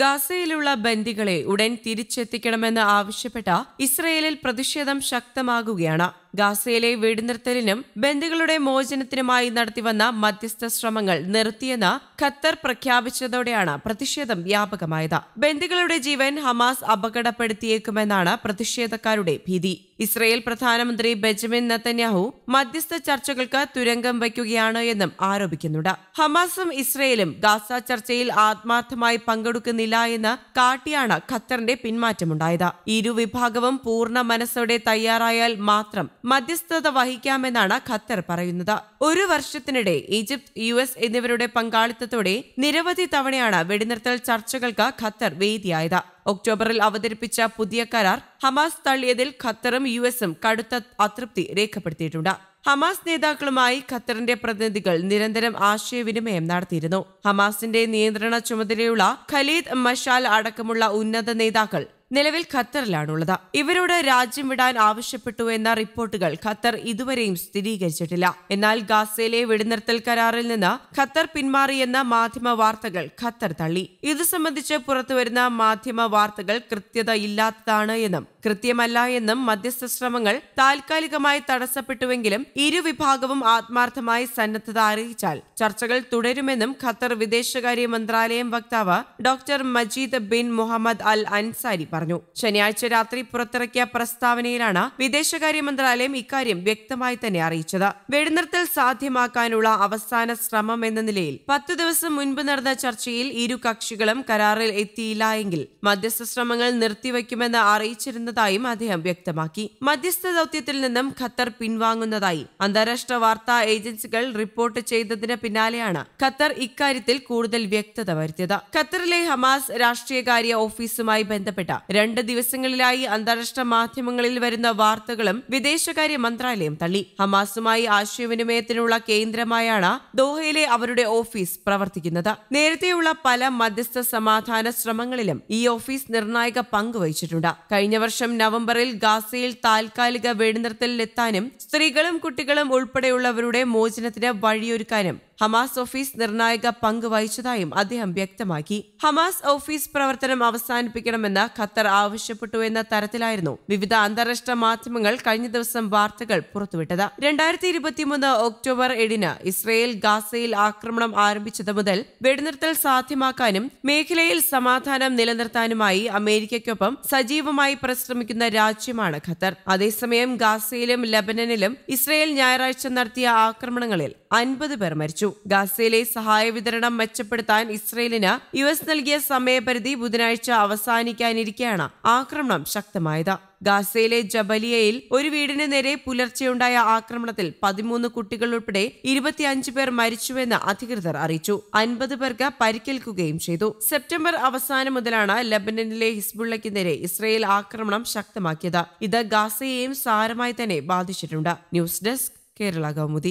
ഗാസയിലുള്ള ബന്ദികളെ ഉടൻ തിരിച്ചെത്തിക്കണമെന്ന് ആവശ്യപ്പെട്ട ഇസ്രയേലിൽ പ്രതിഷേധം ശക്തമാകുകയാണ് ഗാസയിലെ വെടിനിർത്തലിനും ബന്ധുക്കളുടെ മോചനത്തിനുമായി നടത്തിവന്ന മധ്യസ്ഥ ശ്രമങ്ങൾ നിർത്തിയെന്ന് ഖത്തർ പ്രഖ്യാപിച്ചതോടെയാണ് പ്രതിഷേധം വ്യാപകമായത് ബന്ധുക്കളുടെ ജീവൻ ഹമാസ് അപകടപ്പെടുത്തിയേക്കുമെന്നാണ് പ്രതിഷേധക്കാരുടെ ഭീതി ഇസ്രയേൽ പ്രധാനമന്ത്രി ബെഞ്ചമിൻ നത്തന്യാഹു മധ്യസ്ഥ ചർച്ചകൾക്ക് തുരങ്കം വയ്ക്കുകയാണ് എന്നും ആരോപിക്കുന്നുണ്ട് ഹമാസും ഇസ്രയേലും ഗാസ ചർച്ചയിൽ ആത്മാർത്ഥമായി പങ്കെടുക്കുന്നില്ല എന്ന് കാട്ടിയാണ് ഖത്തറിന്റെ പിന്മാറ്റമുണ്ടായത് ഇരുവിഭാഗവും പൂർണ്ണ മനസ്സോടെ തയ്യാറായാൽ മാത്രം മധ്യസ്ഥത വഹിക്കാമെന്നാണ് ഖത്തർ പറയുന്നത് ഒരു വർഷത്തിനിടെ ഈജിപ്ത് യു എസ് എന്നിവരുടെ പങ്കാളിത്തത്തോടെ നിരവധി തവണയാണ് വെടിനിർത്തൽ ചർച്ചകൾക്ക് ഖത്തർ വേദിയായത് ഒക്ടോബറിൽ അവതരിപ്പിച്ച പുതിയ കരാർ ഹമാസ് തള്ളിയതിൽ ഖത്തറും യു എസും കടുത്ത അതൃപ്തി രേഖപ്പെടുത്തിയിട്ടുണ്ട് ഹമാസ് നേതാക്കളുമായി ഖത്തറിന്റെ പ്രതിനിധികൾ നിരന്തരം ആശയവിനിമയം നടത്തിയിരുന്നു ഹമാസിന്റെ നിയന്ത്രണ ചുമതലയുള്ള ഖലീദ് മഷാൽ അടക്കമുള്ള ഉന്നത നേതാക്കൾ നിലവിൽ ഖത്തറിലാണുള്ളത് ഇവരോട് രാജ്യം വിടാൻ ആവശ്യപ്പെട്ടു എന്ന റിപ്പോർട്ടുകൾ ഖത്തർ ഇതുവരെയും സ്ഥിരീകരിച്ചിട്ടില്ല എന്നാൽ ഗാസയിലെ വെടിനിർത്തൽ കരാറിൽ നിന്ന് ഖത്തർ പിന്മാറിയെന്ന മാധ്യമ വാർത്തകൾ ഖത്തർ തള്ളി ഇത് സംബന്ധിച്ച് പുറത്തുവരുന്ന മാധ്യമ വാർത്തകൾ കൃത്യത ഇല്ലാത്തതാണ് എന്നും കൃത്യമല്ല എന്നും മധ്യസ്ഥ ശ്രമങ്ങൾ താൽക്കാലികമായി തടസ്സപ്പെട്ടുവെങ്കിലും ഇരുവിഭാഗവും ആത്മാർത്ഥമായി സന്നദ്ധത അറിയിച്ചാൽ ചർച്ചകൾ തുടരുമെന്നും ഖത്തർ വിദേശകാര്യ മന്ത്രാലയം വക്താവ് doctor Majed bin Mohammed Al Ansari പറഞ്ഞു പറഞ്ഞു ശനിയാഴ്ച രാത്രി പുറത്തിറക്കിയ പ്രസ്താവനയിലാണ് വിദേശകാര്യ മന്ത്രാലയം ഇക്കാര്യം വ്യക്തമായി തന്നെ അറിയിച്ചത് വെടിനിർത്തൽ സാധ്യമാക്കാനുള്ള അവസാന ശ്രമം എന്ന നിലയിൽ പത്തു ദിവസം മുൻപ് നടന്ന ചർച്ചയിൽ ഇരു കക്ഷികളും കരാറിൽ എത്തിയില്ല എങ്കിൽ മധ്യസ്ഥ ശ്രമങ്ങൾ നിർത്തിവെക്കുമെന്ന് അറിയിച്ചിരുന്നതായും അദ്ദേഹം വ്യക്തമാക്കി മധ്യസ്ഥ ദൌത്യത്തിൽ നിന്നും ഖത്തർ പിൻവാങ്ങുന്നതായി അന്താരാഷ്ട്ര വാർത്താ ഏജൻസികൾ റിപ്പോർട്ട് ചെയ്തതിന് പിന്നാലെയാണ് ഖത്തർ ഇക്കാര്യത്തിൽ കൂടുതൽ വ്യക്തത വരുത്തിയത് ഖത്തറിലെ ഹമാസ് രാഷ്ട്രീയകാര്യ ഓഫീസുമായി ബന്ധപ്പെട്ട രണ്ട് ദിവസങ്ങളിലായി അന്താരാഷ്ട്ര മാധ്യമങ്ങളിൽ വരുന്ന വാർത്തകളും വിദേശകാര്യ മന്ത്രാലയം തള്ളി ഹമാസുമായി ആശയവിനിമയത്തിനുള്ള കേന്ദ്രമായാണ് ദോഹയിലെ അവരുടെ ഓഫീസ് പ്രവർത്തിക്കുന്നത് നേരത്തെയുള്ള പല മധ്യസ്ഥ സമാധാന ശ്രമങ്ങളിലും ഈ ഓഫീസ് നിർണായക പങ്കുവഹിച്ചിട്ടുണ്ട് കഴിഞ്ഞ വർഷം നവംബറിൽ ഗാസയിൽ താൽക്കാലിക വെടിനിർത്തലിലെത്താനും സ്ത്രീകളും കുട്ടികളും ഉൾപ്പെടെയുള്ളവരുടെ മോചനത്തിന് വഴിയൊരുക്കാനും ഹമാസ് ഓഫീസ് നിർണായക പങ്ക് വഹിച്ചതായും അദ്ദേഹം വ്യക്തമാക്കി ഹമാസ് ഓഫീസ് പ്രവർത്തനം അവസാനിപ്പിക്കണമെന്ന് ഖത്തർ ആവശ്യപ്പെട്ടു എന്ന തരത്തിലായിരുന്നു വിവിധ അന്താരാഷ്ട്ര മാധ്യമങ്ങൾ കഴിഞ്ഞ ദിവസം വാർത്തകൾ പുറത്തുവിട്ടത് രണ്ടായിരത്തി ഇരുപത്തിമൂന്ന് ഒക്ടോബർ ഏഴിന് ഇസ്രയേൽ ഗാസയിൽ ആക്രമണം ആരംഭിച്ചത് മുതൽ വെടിനിർത്തൽ സാധ്യമാക്കാനും മേഖലയിൽ സമാധാനം നിലനിർത്താനുമായി അമേരിക്കയ്ക്കൊപ്പം സജീവമായി പരിശ്രമിക്കുന്ന രാജ്യമാണ് ഖത്തർ അതേസമയം ഗാസയിലും ലബനനിലും ഇസ്രയേൽ ഞായറാഴ്ച നടത്തിയ ആക്രമണങ്ങളിൽ അൻപത് പേർ മരിച്ചു ഗാസയിലെ സഹായ വിതരണം മെച്ചപ്പെടുത്താൻ ഇസ്രയേലിന് യു എസ് നൽകിയ സമയപരിധി ബുധനാഴ്ച അവസാനിക്കാനിരിക്കെയാണ് ആക്രമണം ശക്തമായത് ഗാസയിലെ ജബലിയയിൽ ഒരു വീടിന് നേരെ പുലർച്ചെയുണ്ടായ ആക്രമണത്തിൽ പതിമൂന്ന് കുട്ടികൾ ഉൾപ്പെടെ ഇരുപത്തിയഞ്ച് പേർ മരിച്ചുവെന്ന് അധികൃതർ അറിയിച്ചു അൻപത് പേർക്ക് പരിക്കേൽക്കുകയും ചെയ്തു സെപ്റ്റംബർ അവസാനം മുതലാണ് ലബനനിലെ ഹിസ്ബുള്ളയ്ക്ക് നേരെ ഇസ്രയേൽ ആക്രമണം ശക്തമാക്കിയത് ഇത് ഗാസയെയും സാരമായി തന്നെ ബാധിച്ചിട്ടുണ്ട് ന്യൂസ് ഡെസ്ക് കേരള കൗമുദി